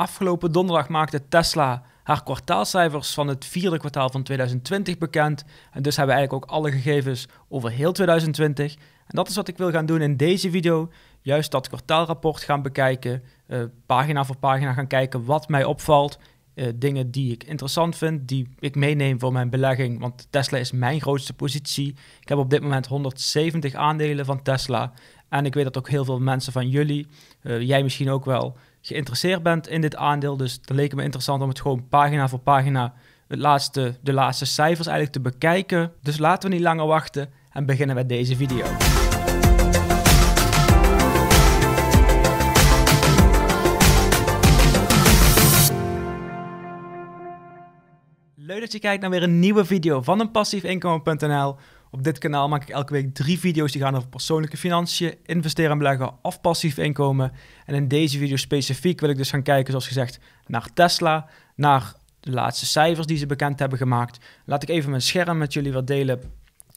Afgelopen donderdag maakte Tesla haar kwartaalcijfers van het vierde kwartaal van 2020 bekend. En dus hebben we eigenlijk ook alle gegevens over heel 2020. En dat is wat ik wil gaan doen in deze video. Juist dat kwartaalrapport gaan bekijken, eh, pagina voor pagina gaan kijken wat mij opvalt. Eh, dingen die ik interessant vind, die ik meeneem voor mijn belegging. Want Tesla is mijn grootste positie. Ik heb op dit moment 170 aandelen van Tesla. En ik weet dat ook heel veel mensen van jullie, eh, jij misschien ook wel, geïnteresseerd bent in dit aandeel. Dus dan leek me interessant om het gewoon pagina voor pagina het laatste, de laatste cijfers eigenlijk te bekijken. Dus laten we niet langer wachten en beginnen met deze video. Leuk dat je kijkt naar weer een nieuwe video van een Passiefinkomen.nl. Op dit kanaal maak ik elke week drie video's die gaan over persoonlijke financiën, investeren en beleggen of passief inkomen. En in deze video specifiek wil ik dus gaan kijken, zoals gezegd, naar Tesla, naar de laatste cijfers die ze bekend hebben gemaakt. Laat ik even mijn scherm met jullie wat delen.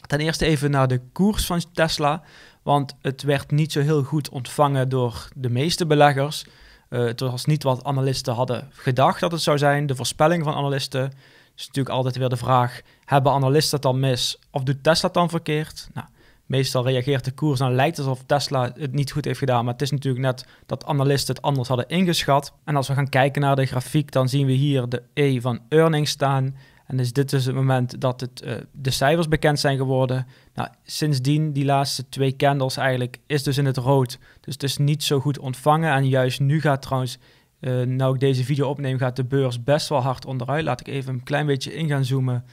Ten eerste even naar de koers van Tesla, want het werd niet zo heel goed ontvangen door de meeste beleggers. Uh, het was niet wat analisten hadden gedacht dat het zou zijn, de voorspelling van analisten is natuurlijk altijd weer de vraag: hebben analisten het dan mis of doet Tesla het dan verkeerd? Nou, meestal reageert de koers en lijkt alsof Tesla het niet goed heeft gedaan. Maar het is natuurlijk net dat analisten het anders hadden ingeschat. En als we gaan kijken naar de grafiek, dan zien we hier de E van earnings staan. En dus dit is het moment dat het, eh, de cijfers bekend zijn geworden. Nou, sindsdien, die laatste twee candles eigenlijk, is dus in het rood. Dus het is niet zo goed ontvangen. En juist nu gaat trouwens eh, nou ik deze video opneem, gaat de beurs best wel hard onderuit. Laat ik even een klein beetje in gaan zoomen.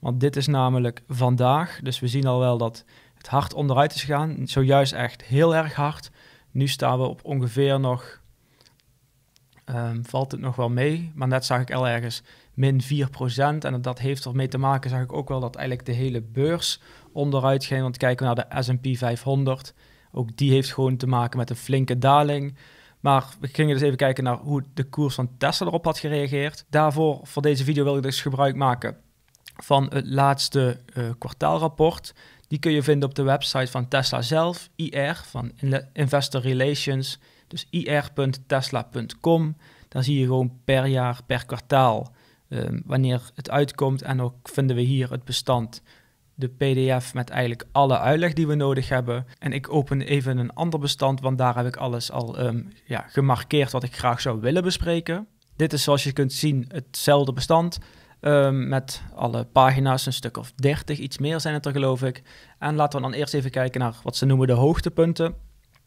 Want dit is namelijk vandaag. Dus we zien al wel dat het hard onderuit is gegaan. Zojuist echt heel erg hard. Nu staan we op ongeveer nog. Ehm, valt het nog wel mee? Maar net zag ik al ergens min 4%. En dat heeft ermee te maken, zag ik ook wel, dat eigenlijk de hele beurs onderuit ging. Want kijken we naar de SP 500. Ook die heeft gewoon te maken met een flinke daling. Maar we gingen dus even kijken naar hoe de koers van Tesla erop had gereageerd. Daarvoor, voor deze video, wil ik dus gebruik maken van het laatste eh, kwartaalrapport. Die kun je vinden op de website van Tesla zelf, IR, van Investor Relations. Dus ir.tesla.com. Daar zie je gewoon per jaar, per kwartaal, ehm, wanneer het uitkomt. En ook vinden we hier het bestand de PDF met eigenlijk alle uitleg die we nodig hebben. En ik open even een ander bestand, want daar heb ik alles al ehm, ja, gemarkeerd wat ik graag zou willen bespreken. Dit is zoals je kunt zien hetzelfde bestand. Ehm, met alle pagina's, een stuk of 30, iets meer zijn het er geloof ik. En laten we dan eerst even kijken naar wat ze noemen de hoogtepunten.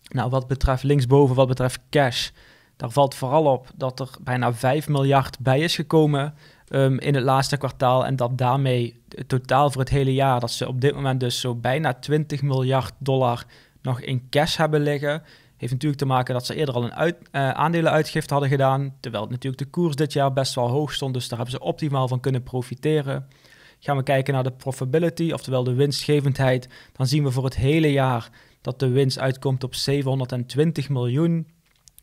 Nou, wat betreft linksboven, wat betreft cash, daar valt vooral op dat er bijna 5 miljard bij is gekomen ehm, in het laatste kwartaal en dat daarmee totaal voor het hele jaar, dat ze op dit moment dus zo bijna 20 miljard dollar nog in cash hebben liggen. Heeft natuurlijk te maken dat ze eerder al een uit, uh, eh, aandelenuitgift hadden gedaan. Terwijl natuurlijk de koers dit jaar best wel hoog stond. Dus daar hebben ze optimaal van kunnen profiteren. Gaan we kijken naar de profitability, oftewel de winstgevendheid. Dan zien we voor het hele jaar dat de winst uitkomt op 720 miljoen.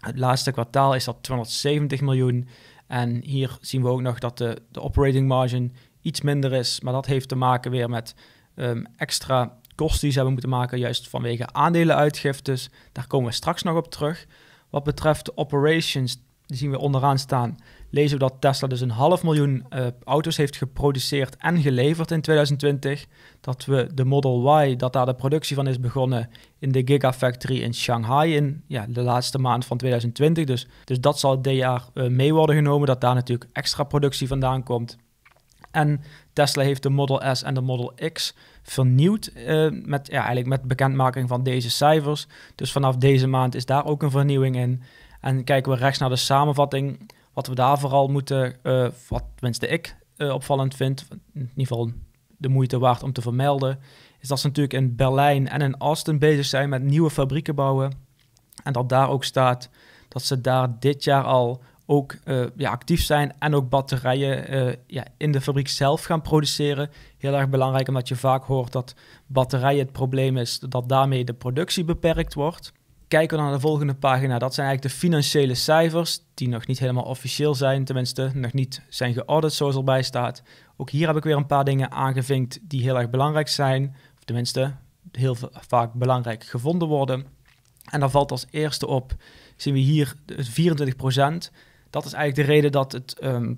Het laatste kwartaal is dat 270 miljoen. En hier zien we ook nog dat de, de operating margin iets minder is. Maar dat heeft te maken weer met ehm, extra kosten die ze hebben moeten maken, juist vanwege aandelenuitgiftes. Daar komen we straks nog op terug. Wat betreft de operations, die zien we onderaan staan, lezen we dat Tesla dus een half miljoen eh, auto's heeft geproduceerd en geleverd in 2020. Dat we de Model Y, dat daar de productie van is begonnen in de Gigafactory in Shanghai in ja, de laatste maand van 2020. Dus, dus dat zal dit jaar eh, mee worden genomen, dat daar natuurlijk extra productie vandaan komt. En Tesla heeft de Model S en de Model X vernieuwd eh, met, ja, eigenlijk met bekendmaking van deze cijfers. Dus vanaf deze maand is daar ook een vernieuwing in. En kijken we rechts naar de samenvatting, wat we daar vooral moeten, uh, wat tenminste ik eh, opvallend vind, in ieder geval de moeite waard om te vermelden, is dat ze natuurlijk in Berlijn en in Austin bezig zijn met nieuwe fabrieken bouwen. En dat daar ook staat dat ze daar dit jaar al ook eh, ja, actief zijn en ook batterijen eh, ja, in de fabriek zelf gaan produceren. Heel erg belangrijk omdat je vaak hoort dat batterijen het probleem is dat daarmee de productie beperkt wordt. Kijken we naar de volgende pagina. Dat zijn eigenlijk de financiële cijfers die nog niet helemaal officieel zijn, tenminste nog niet zijn geaudit zoals erbij staat. Ook hier heb ik weer een paar dingen aangevinkt die heel erg belangrijk zijn, of tenminste heel vaak belangrijk gevonden worden. En dan valt als eerste op, zien we hier 24 procent dat is eigenlijk de reden dat het, ehm,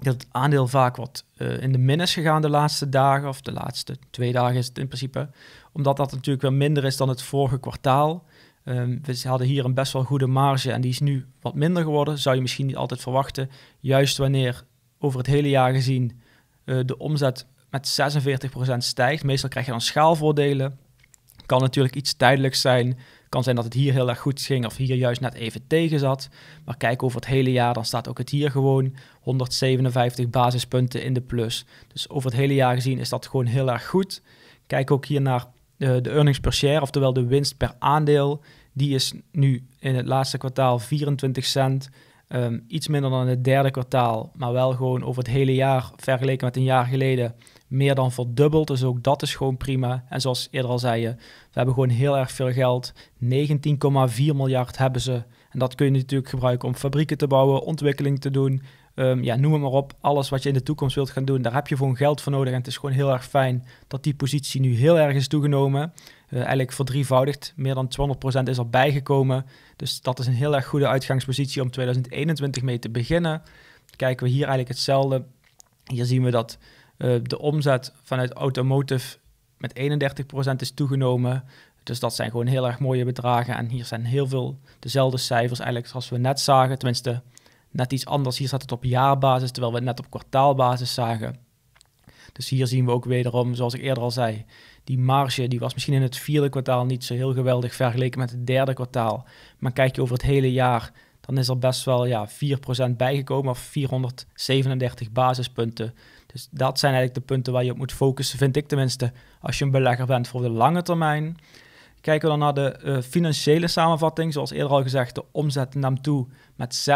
dat het aandeel vaak wat eh, in de min is gegaan de laatste dagen, of de laatste twee dagen is het in principe. Omdat dat natuurlijk weer minder is dan het vorige kwartaal. Um, we hadden hier een best wel goede marge en die is nu wat minder geworden. Zou je misschien niet altijd verwachten, juist wanneer over het hele jaar gezien eh, de omzet met 46% stijgt. Meestal krijg je dan schaalvoordelen. Kan natuurlijk iets tijdelijks zijn kan zijn dat het hier heel erg goed ging of hier juist net even tegen zat. Maar kijk over het hele jaar, dan staat ook het hier gewoon 157 basispunten in de plus. Dus over het hele jaar gezien is dat gewoon heel erg goed. Kijk ook hier naar eh, de earnings per share, oftewel de winst per aandeel. Die is nu in het laatste kwartaal 24 cent. Ehm, iets minder dan in het derde kwartaal, maar wel gewoon over het hele jaar vergeleken met een jaar geleden meer dan verdubbeld. Dus ook dat is gewoon prima. En zoals eerder al zei, je, we hebben gewoon heel erg veel geld. 19,4 miljard hebben ze. En dat kun je natuurlijk gebruiken om fabrieken te bouwen, ontwikkeling te doen. Ehm, ja, noem het maar op. Alles wat je in de toekomst wilt gaan doen, daar heb je gewoon geld voor nodig. En het is gewoon heel erg fijn dat die positie nu heel erg is toegenomen. Eh, eigenlijk verdrievoudigd. Meer dan 200% is er bijgekomen. Dus dat is een heel erg goede uitgangspositie om 2021 mee te beginnen. Kijken we hier eigenlijk hetzelfde. Hier zien we dat eh, de omzet vanuit automotive met 31% is toegenomen. Dus dat zijn gewoon heel erg mooie bedragen. En hier zijn heel veel dezelfde cijfers eigenlijk zoals we net zagen. Tenminste, net iets anders. Hier staat het op jaarbasis, terwijl we het net op kwartaalbasis zagen. Dus hier zien we ook wederom, zoals ik eerder al zei, die marge die was misschien in het vierde kwartaal niet zo heel geweldig vergeleken met het derde kwartaal. Maar kijk je over het hele jaar, dan is er best wel ja, 4% bijgekomen of 437 basispunten. Dus dat zijn eigenlijk de punten waar je op moet focussen, vind ik tenminste, als je een belegger bent voor de lange termijn. Kijken we dan naar de eh, financiële samenvatting. Zoals eerder al gezegd, de omzet nam toe met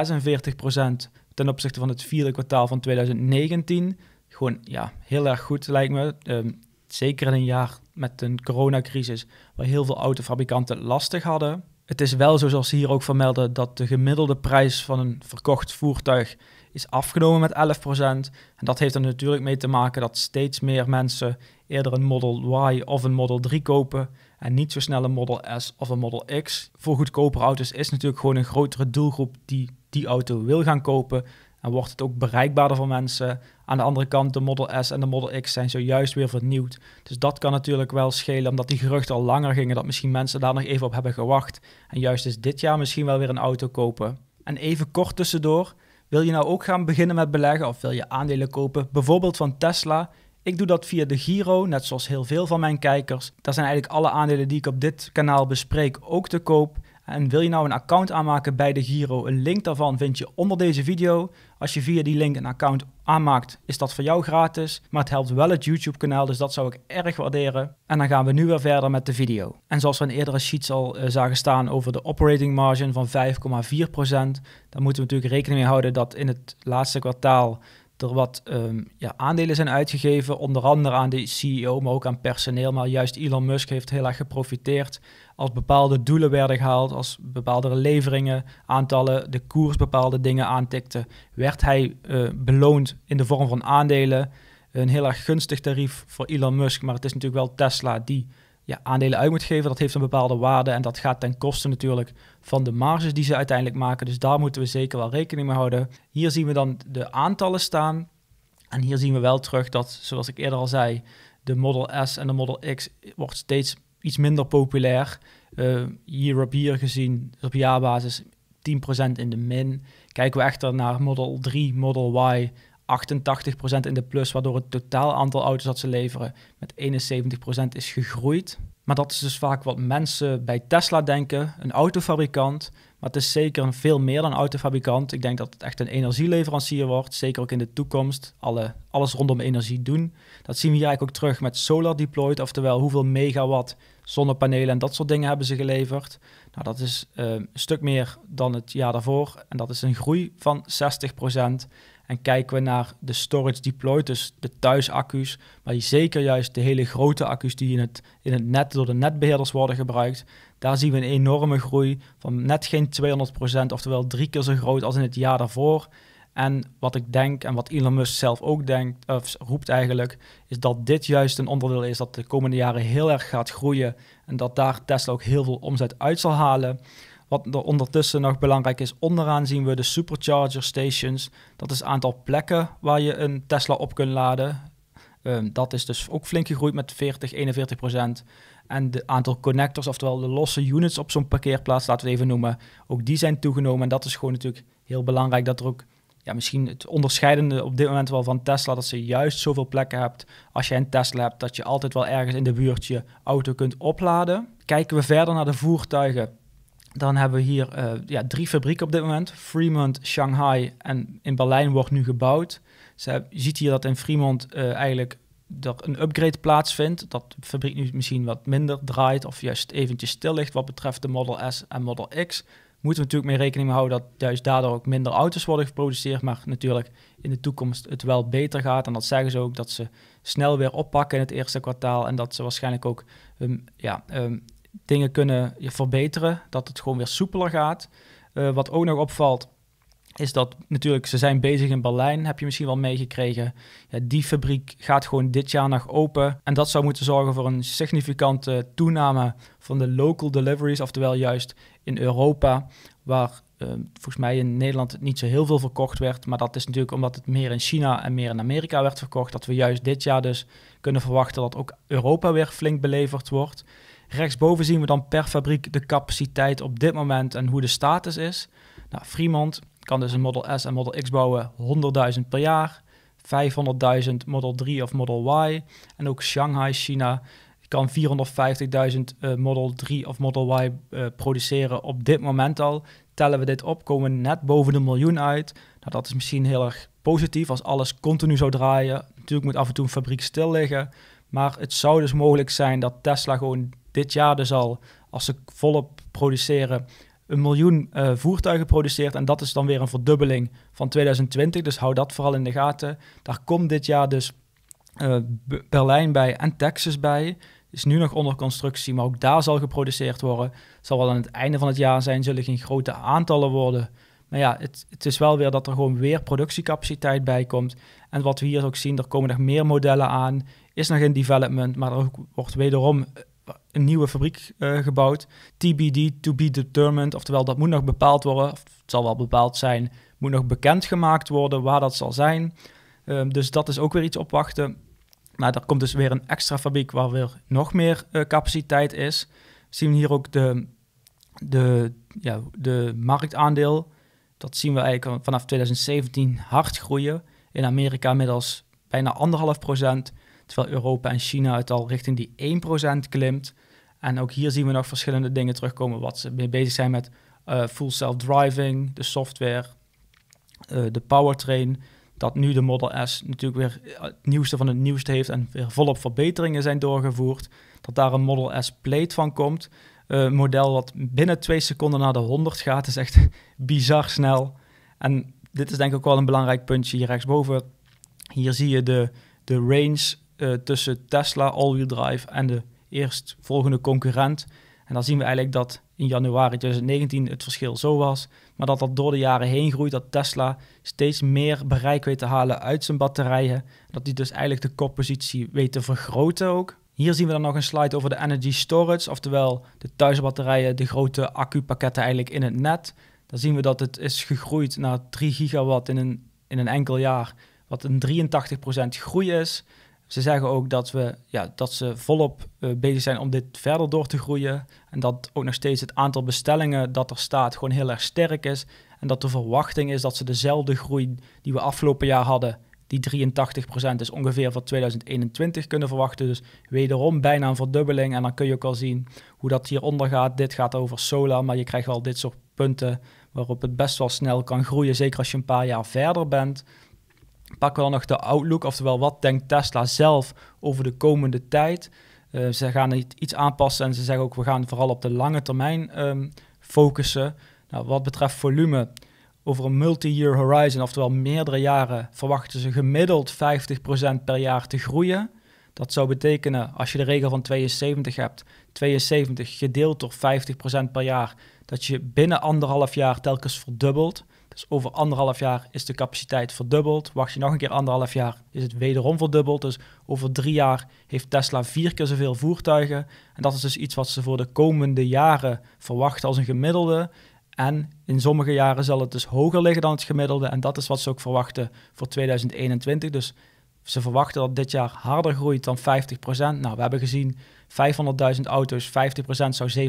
46% ten opzichte van het vierde kwartaal van 2019. Gewoon ja, heel erg goed lijkt me. Ehm, zeker in een jaar met een coronacrisis waar heel veel autofabrikanten lastig hadden het is wel zo, zoals ze hier ook vermelden, dat de gemiddelde prijs van een verkocht voertuig is afgenomen met 11%. En dat heeft er natuurlijk mee te maken dat steeds meer mensen eerder een Model Y of een Model 3 kopen en niet zo snel een Model S of een Model X. Voor goedkopere auto's is natuurlijk gewoon een grotere doelgroep die die auto wil gaan kopen. En wordt het ook bereikbaarder voor mensen. Aan de andere kant, de Model S en de Model X zijn zojuist weer vernieuwd. Dus dat kan natuurlijk wel schelen, omdat die geruchten al langer gingen, dat misschien mensen daar nog even op hebben gewacht. En juist is dit jaar misschien wel weer een auto kopen. En even kort tussendoor, wil je nou ook gaan beginnen met beleggen of wil je aandelen kopen, bijvoorbeeld van Tesla? Ik doe dat via de Giro, net zoals heel veel van mijn kijkers. Daar zijn eigenlijk alle aandelen die ik op dit kanaal bespreek ook te koop. En wil je nou een account aanmaken bij de Giro? Een link daarvan vind je onder deze video. Als je via die link een account aanmaakt, is dat voor jou gratis. Maar het helpt wel het YouTube-kanaal, dus dat zou ik erg waarderen. En dan gaan we nu weer verder met de video. En zoals we in eerdere sheets al eh, zagen staan over de operating margin van 5,4%, dan moeten we natuurlijk rekening mee houden dat in het laatste kwartaal er wat ehm, ja, aandelen zijn uitgegeven, onder andere aan de CEO, maar ook aan personeel. Maar juist Elon Musk heeft heel erg geprofiteerd als bepaalde doelen werden gehaald, als bepaalde leveringen, aantallen, de koers bepaalde dingen aantikte, werd hij eh, beloond in de vorm van aandelen. Een heel erg gunstig tarief voor Elon Musk, maar het is natuurlijk wel Tesla die ja, aandelen uit moet geven. Dat heeft een bepaalde waarde en dat gaat ten koste natuurlijk van de marges die ze uiteindelijk maken. Dus daar moeten we zeker wel rekening mee houden. Hier zien we dan de aantallen staan. En hier zien we wel terug dat, zoals ik eerder al zei, de Model S en de Model X wordt steeds iets minder populair. Eh, hier op year gezien, dus op jaarbasis 10% in de min. Kijken we echter naar Model 3, Model Y, 88% in de plus, waardoor het totaal aantal auto's dat ze leveren met 71% is gegroeid. Maar dat is dus vaak wat mensen bij Tesla denken, een autofabrikant. Maar het is zeker veel meer dan autofabrikant. Ik denk dat het echt een energieleverancier wordt, zeker ook in de toekomst. Alle, alles rondom energie doen. Dat zien we hier eigenlijk ook terug met solar deployed, oftewel hoeveel megawatt zonnepanelen en dat soort dingen hebben ze geleverd. Nou, dat is eh, een stuk meer dan het jaar daarvoor. En dat is een groei van 60%. En kijken we naar de storage deployed, dus de thuisaccu's, maar zeker juist de hele grote accu's die in het, in het net door de netbeheerders worden gebruikt, daar zien we een enorme groei van net geen 200%, oftewel drie keer zo groot als in het jaar daarvoor. En wat ik denk en wat Elon Musk zelf ook denkt, of roept eigenlijk, is dat dit juist een onderdeel is dat de komende jaren heel erg gaat groeien. En dat daar Tesla ook heel veel omzet uit zal halen. Wat er ondertussen nog belangrijk is, onderaan zien we de supercharger stations. Dat is het aantal plekken waar je een Tesla op kunt laden. Ehm, dat is dus ook flink gegroeid met 40, 41 procent. En het aantal connectors, oftewel de losse units op zo'n parkeerplaats, laten we even noemen, ook die zijn toegenomen. En dat is gewoon natuurlijk heel belangrijk dat er ook ja, misschien het onderscheidende op dit moment wel van Tesla, dat ze juist zoveel plekken hebt als je een Tesla hebt, dat je altijd wel ergens in de buurt je auto kunt opladen. Kijken we verder naar de voertuigen, dan hebben we hier eh, ja, drie fabrieken op dit moment. Fremont, Shanghai en in Berlijn wordt nu gebouwd. Ze, je ziet hier dat in Fremont eh, eigenlijk er een upgrade plaatsvindt. Dat de fabriek nu misschien wat minder draait of juist eventjes stil ligt wat betreft de Model S en Model X moeten we natuurlijk mee rekening houden dat juist daardoor ook minder auto's worden geproduceerd. Maar natuurlijk in de toekomst het wel beter gaat. En dat zeggen ze ook dat ze snel weer oppakken in het eerste kwartaal. En dat ze waarschijnlijk ook ehm, ja, ehm, dingen kunnen verbeteren. Dat het gewoon weer soepeler gaat. Eh, wat ook nog opvalt, is dat natuurlijk, ze zijn bezig in Berlijn, heb je misschien wel meegekregen. Ja, die fabriek gaat gewoon dit jaar nog open. En dat zou moeten zorgen voor een significante toename van de local deliveries, oftewel juist in Europa, waar eh, volgens mij in Nederland niet zo heel veel verkocht werd. Maar dat is natuurlijk omdat het meer in China en meer in Amerika werd verkocht, dat we juist dit jaar dus kunnen verwachten dat ook Europa weer flink beleverd wordt. Rechtsboven zien we dan per fabriek de capaciteit op dit moment en hoe de status is. Nou, Fremont kan dus een Model S en Model X bouwen 100.000 per jaar, 500.000 Model 3 of Model Y. En ook Shanghai, China, kan 450.000 eh, Model 3 of Model Y eh, produceren op dit moment al. Tellen we dit op, komen we net boven de miljoen uit. Nou, dat is misschien heel erg positief als alles continu zou draaien. Natuurlijk moet af en toe een fabriek stil liggen. Maar het zou dus mogelijk zijn dat Tesla gewoon dit jaar dus al, als ze volop produceren, een miljoen eh, voertuigen produceert. En dat is dan weer een verdubbeling van 2020. Dus hou dat vooral in de gaten. Daar komt dit jaar dus eh, Berlijn bij en Texas bij. Is nu nog onder constructie, maar ook daar zal geproduceerd worden. Zal wel aan het einde van het jaar zijn, zullen geen grote aantallen worden. Maar ja, het, het is wel weer dat er gewoon weer productiecapaciteit bij komt. En wat we hier ook zien, er komen nog meer modellen aan. Is nog in development, maar er wordt wederom eh, een nieuwe fabriek eh, gebouwd. TBD, to be determined. Oftewel, dat moet nog bepaald worden. Of het zal wel bepaald zijn. Moet nog bekendgemaakt worden waar dat zal zijn. Ehm, dus dat is ook weer iets opwachten. Maar er komt dus weer een extra fabriek waar weer nog meer eh, capaciteit is. Zien hier ook de, de, ja, de marktaandeel. Dat zien we eigenlijk vanaf 2017 hard groeien. In Amerika inmiddels bijna anderhalf procent. Terwijl Europa en China het al richting die 1% klimt. En ook hier zien we nog verschillende dingen terugkomen, wat ze mee bezig zijn met eh, full self-driving, de software, uh, de powertrain. Dat nu de Model S natuurlijk weer eh, het nieuwste van het nieuwste heeft en weer volop verbeteringen zijn doorgevoerd. Dat daar een Model S Plate van komt. Uh, model wat binnen twee seconden naar de 100 gaat, is echt bizar snel. En dit is denk ik ook wel een belangrijk puntje hier rechtsboven. Hier zie je de, de range tussen Tesla all-wheel drive en de eerst volgende concurrent. En dan zien we eigenlijk dat in januari 2019 het verschil zo was, maar dat dat door de jaren heen groeit, dat Tesla steeds meer bereik weet te halen uit zijn batterijen, dat die dus eigenlijk de koppositie weet te vergroten ook. Hier zien we dan nog een slide over de energy storage, oftewel de thuisbatterijen, de grote accupakketten eigenlijk in het net. Dan zien we dat het is gegroeid naar 3 gigawatt in een, in een enkel jaar, wat een 83% groei is. Ze zeggen ook dat, we, ja, dat ze volop eh, bezig zijn om dit verder door te groeien. En dat ook nog steeds het aantal bestellingen dat er staat gewoon heel erg sterk is. En dat de verwachting is dat ze dezelfde groei die we afgelopen jaar hadden, die 83% is ongeveer voor 2021 kunnen verwachten. Dus wederom bijna een verdubbeling. En dan kun je ook al zien hoe dat hieronder gaat. Dit gaat over solar, maar je krijgt wel dit soort punten waarop het best wel snel kan groeien. Zeker als je een paar jaar verder bent pakken we dan nog de outlook, oftewel wat denkt Tesla zelf over de komende tijd. Eh, ze gaan iets aanpassen en ze zeggen ook we gaan vooral op de lange termijn ehm, focussen. Nou, wat betreft volume, over een multi-year horizon, oftewel meerdere jaren, verwachten ze gemiddeld 50% per jaar te groeien. Dat zou betekenen, als je de regel van 72 hebt, 72 gedeeld door 50% per jaar, dat je binnen anderhalf jaar telkens verdubbelt. Dus over anderhalf jaar is de capaciteit verdubbeld. Wacht je nog een keer anderhalf jaar, is het wederom verdubbeld. Dus over drie jaar heeft Tesla vier keer zoveel voertuigen. En dat is dus iets wat ze voor de komende jaren verwachten als een gemiddelde. En in sommige jaren zal het dus hoger liggen dan het gemiddelde. En dat is wat ze ook verwachten voor 2021. Dus ze verwachten dat dit jaar harder groeit dan 50%. Nou, we hebben gezien 500.000 auto's, 50% zou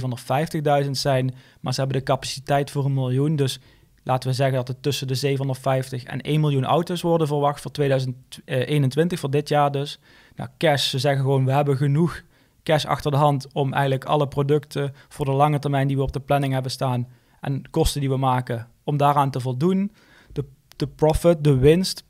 750.000 zijn. Maar ze hebben de capaciteit voor een miljoen. Dus laten we zeggen dat er tussen de 750 en 1 miljoen auto's worden verwacht voor 2021, voor dit jaar dus. Nou, cash, ze zeggen gewoon, we hebben genoeg cash achter de hand om eigenlijk alle producten voor de lange termijn die we op de planning hebben staan en kosten die we maken, om daaraan te voldoen. De, de profit, de winst,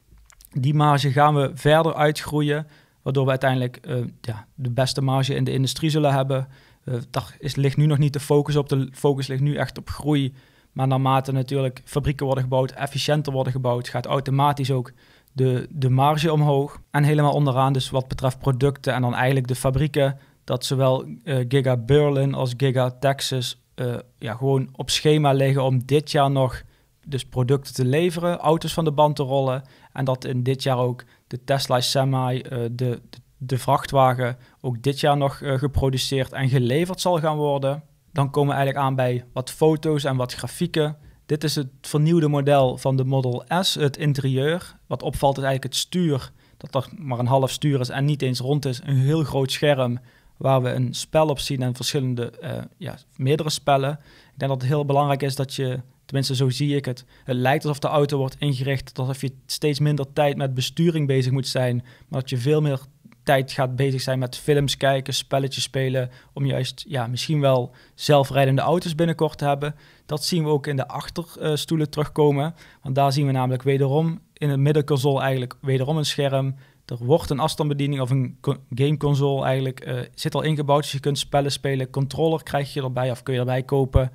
die marge gaan we verder uitgroeien, waardoor we uiteindelijk eh, ja, de beste marge in de industrie zullen hebben. Uh, daar is, ligt nu nog niet de focus op. De focus ligt nu echt op groei maar naarmate natuurlijk fabrieken worden gebouwd, efficiënter worden gebouwd, gaat automatisch ook de, de marge omhoog. En helemaal onderaan, dus wat betreft producten en dan eigenlijk de fabrieken, dat zowel eh, Giga Berlin als Giga Texas eh, ja, gewoon op schema liggen om dit jaar nog dus producten te leveren, auto's van de band te rollen. En dat in dit jaar ook de Tesla Semi, eh, de, de, vrachtwagen, ook dit jaar nog geproduceerd en geleverd zal gaan worden dan komen we eigenlijk aan bij wat foto's en wat grafieken. Dit is het vernieuwde model van de Model S, het interieur. Wat opvalt is eigenlijk het stuur, dat er maar een half stuur is en niet eens rond is. Een heel groot scherm waar we een spel op zien en verschillende, eh, ja, meerdere spellen. Ik denk dat het heel belangrijk is dat je, tenminste zo zie ik het, het lijkt alsof de auto wordt ingericht alsof je steeds minder tijd met besturing bezig moet zijn, maar dat je veel meer tijd gaat bezig zijn met films kijken, spelletjes spelen, om juist ja, misschien wel zelfrijdende auto's binnenkort te hebben. Dat zien we ook in de achterstoelen terugkomen, want daar zien we namelijk wederom in het middenconsole eigenlijk wederom een scherm. Er wordt een afstandsbediening of een gameconsole eigenlijk, eh, zit al ingebouwd, dus je kunt spellen spelen. Controller krijg je erbij of kun je erbij kopen.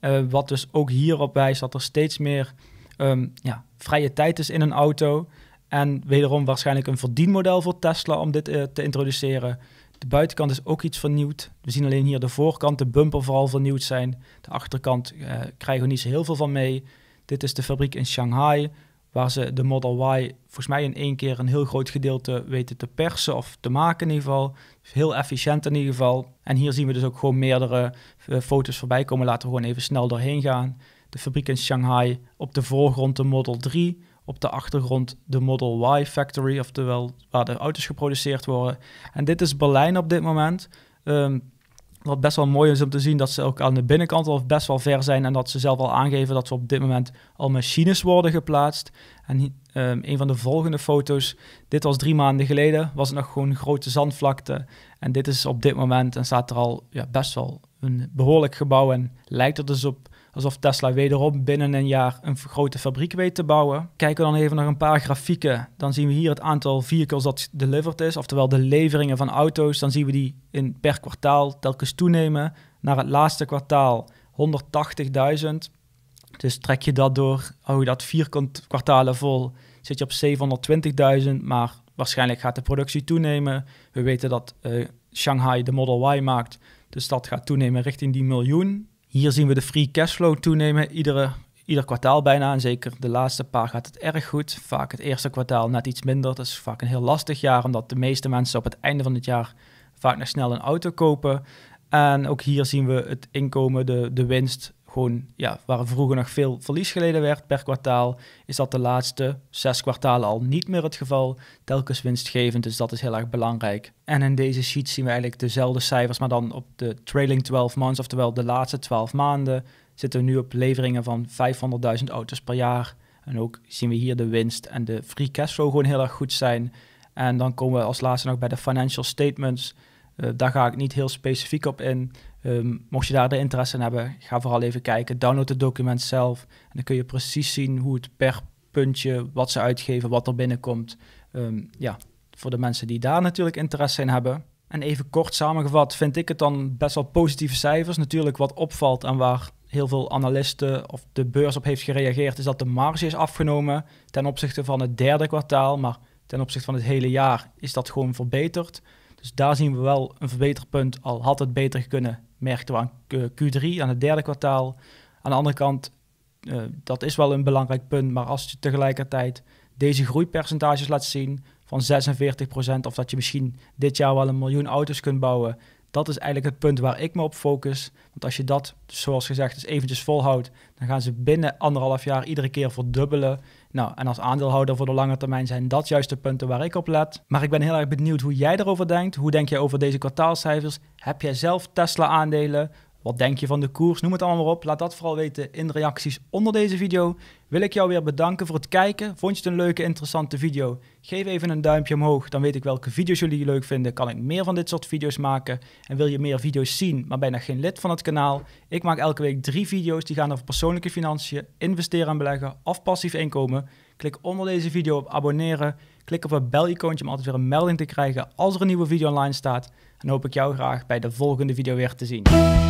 Eh, wat dus ook hierop wijst dat er steeds meer ehm, ja, vrije tijd is in een auto. En wederom waarschijnlijk een verdienmodel voor Tesla om dit eh, te introduceren. De buitenkant is ook iets vernieuwd. We zien alleen hier de voorkant, de bumper vooral vernieuwd zijn. De achterkant eh, krijgen we niet zo heel veel van mee. Dit is de fabriek in Shanghai, waar ze de Model Y volgens mij in één keer een heel groot gedeelte weten te persen of te maken in ieder geval. Heel efficiënt in ieder geval. En hier zien we dus ook gewoon meerdere eh, foto's voorbij komen. Laten we gewoon even snel doorheen gaan. De fabriek in Shanghai, op de voorgrond de Model 3 op de achtergrond de Model Y Factory, oftewel waar de auto's geproduceerd worden. En dit is Berlijn op dit moment. Um, wat best wel mooi is om te zien dat ze ook aan de binnenkant al best wel ver zijn en dat ze zelf al aangeven dat ze op dit moment al machines worden geplaatst. En um, een van de volgende foto's, dit was drie maanden geleden, was het nog gewoon een grote zandvlakte. En dit is op dit moment en staat er al ja, best wel een behoorlijk gebouw en lijkt er dus op alsof Tesla wederom binnen een jaar een grote fabriek weet te bouwen. Kijken we dan even naar een paar grafieken. Dan zien we hier het aantal vehicles dat delivered is, oftewel de leveringen van auto's. Dan zien we die in, per kwartaal telkens toenemen. Naar het laatste kwartaal 180.000. Dus trek je dat door, hou je dat vier kwartalen vol, zit je op 720.000. Maar waarschijnlijk gaat de productie toenemen. We weten dat eh, Shanghai de Model Y maakt, dus dat gaat toenemen richting die miljoen. Hier zien we de free cashflow toenemen iedere, ieder kwartaal bijna. En zeker de laatste paar gaat het erg goed. Vaak het eerste kwartaal net iets minder. Dat is vaak een heel lastig jaar, omdat de meeste mensen op het einde van het jaar vaak nog snel een auto kopen. En ook hier zien we het inkomen, de, de winst gewoon, ja, waar vroeger nog veel verlies geleden werd per kwartaal, is dat de laatste zes kwartalen al niet meer het geval. Telkens winstgevend, dus dat is heel erg belangrijk. En in deze sheet zien we eigenlijk dezelfde cijfers, maar dan op de trailing 12 months, oftewel de laatste 12 maanden, zitten we nu op leveringen van 500.000 auto's per jaar. En ook zien we hier de winst en de free cashflow gewoon heel erg goed zijn. En dan komen we als laatste nog bij de financial statements. Eh, daar ga ik niet heel specifiek op in. Ehm, mocht je daar de interesse in hebben, ga vooral even kijken. Download het document zelf. En dan kun je precies zien hoe het per puntje, wat ze uitgeven, wat er binnenkomt. Ehm, ja, voor de mensen die daar natuurlijk interesse in hebben. En even kort samengevat vind ik het dan best wel positieve cijfers. Natuurlijk wat opvalt en waar heel veel analisten of de beurs op heeft gereageerd, is dat de marge is afgenomen ten opzichte van het derde kwartaal. Maar ten opzichte van het hele jaar is dat gewoon verbeterd. Dus daar zien we wel een verbeterpunt, al had het beter kunnen merkten we aan Q3, aan het derde kwartaal. Aan de andere kant, eh, dat is wel een belangrijk punt, maar als je tegelijkertijd deze groeipercentages laat zien van 46% of dat je misschien dit jaar wel een miljoen auto's kunt bouwen, dat is eigenlijk het punt waar ik me op focus. Want als je dat, zoals gezegd, dus eventjes volhoudt, dan gaan ze binnen anderhalf jaar iedere keer verdubbelen. Nou, en als aandeelhouder voor de lange termijn zijn dat juist de punten waar ik op let. Maar ik ben heel erg benieuwd hoe jij erover denkt. Hoe denk jij over deze kwartaalcijfers? Heb jij zelf Tesla-aandelen? Wat denk je van de koers? Noem het allemaal op. Laat dat vooral weten in de reacties onder deze video. Wil ik jou weer bedanken voor het kijken. Vond je het een leuke, interessante video? Geef even een duimpje omhoog. Dan weet ik welke video's jullie leuk vinden. Kan ik meer van dit soort video's maken? En wil je meer video's zien, maar bijna geen lid van het kanaal? Ik maak elke week drie video's. Die gaan over persoonlijke financiën, investeren en beleggen of passief inkomen. Klik onder deze video op abonneren. Klik op het bel-icoontje om altijd weer een melding te krijgen als er een nieuwe video online staat. En hoop ik jou graag bij de volgende video weer te zien.